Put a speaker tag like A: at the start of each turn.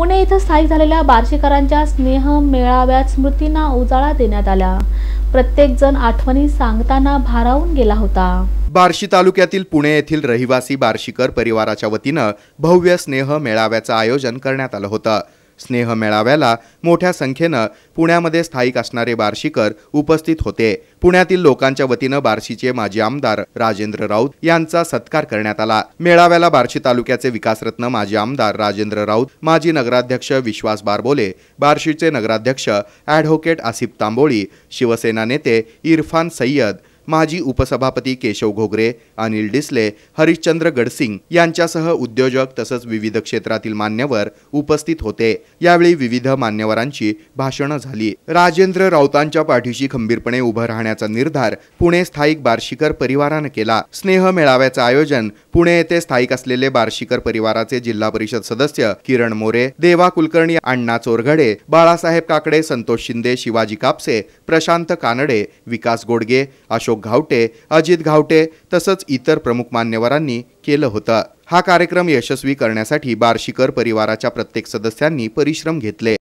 A: पुणे इथं स्थायिक झालेल्या बार्शीकरांच्या स्नेह मेळाव्यात स्मृतींना उजाळा देण्यात आला प्रत्येकजण आठवणी सांगताना भारावून गेला होता
B: बार्शी तालुक्यातील पुणे येथील रहिवासी बार्शीकर परिवाराच्या वतीनं भव्य स्नेह मेळाव्याचं आयोजन करण्यात आलं होतं स्नेह मेळाव्याला मोठ्या संख्येनं पुण्यामध्ये स्थायिक असणारे बार्शीकर उपस्थित होते पुण्यातील लोकांच्या वतीनं बार्शीचे माजी आमदार राजेंद्र राऊत यांचा सत्कार करण्यात आला मेळाव्याला बार्शी तालुक्याचे विकासरत्न माजी आमदार राजेंद्र राऊत माजी नगराध्यक्ष विश्वास बारबोले बार्शीचे नगराध्यक्ष ॲडव्होकेट आसिफ तांबोळी शिवसेना नेते इरफान सय्यद माजी उपसभापती केशव घोगरे अनिल डिसले हरिश्चंद्र गडसिंग यांच्यासह उद्योजक तसंच विविध क्षेत्रातील मान्यवर उपस्थित होते यावेळी विविध मान्यवरांची भाषणं झाली राजेंद्र राऊतांच्या पाठीशी खंबीरपणे उभं राहण्याचा निर्धार पुणे स्थायिक बार्शीकर परिवारानं केला स्नेह मेळाव्याचं आयोजन पुणे येथे स्थायिक असलेले बार्शीकर परिवाराचे जिल्हा परिषद सदस्य किरण मोरे देवा कुलकर्णी अण्णा चोरघडे बाळासाहेब काकडे संतोष शिंदे शिवाजी कापसे प्रशांत कानडे विकास गोडगे अशोक अशोक घावटे अजित घावटे तसंच इतर प्रमुख मान्यवरांनी केलं होतं हा कार्यक्रम यशस्वी करण्यासाठी बार्शीकर परिवाराच्या प्रत्येक सदस्यांनी परिश्रम घेतले